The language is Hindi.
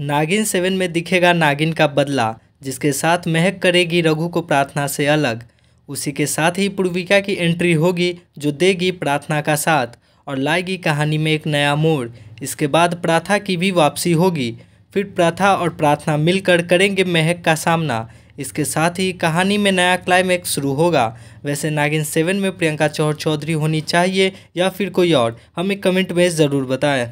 नागिन सेवन में दिखेगा नागिन का बदला जिसके साथ महक करेगी रघु को प्रार्थना से अलग उसी के साथ ही पूर्विका की एंट्री होगी जो देगी प्रार्थना का साथ और लाएगी कहानी में एक नया मोड़ इसके बाद प्रार्था की भी वापसी होगी फिर प्रार्था और प्रार्थना मिलकर करेंगे महक का सामना इसके साथ ही कहानी में नया क्लाइमैक्स शुरू होगा वैसे नागिन सेवन में प्रियंका चौहर चौधरी होनी चाहिए या फिर कोई और हमें कमेंट में ज़रूर बताएं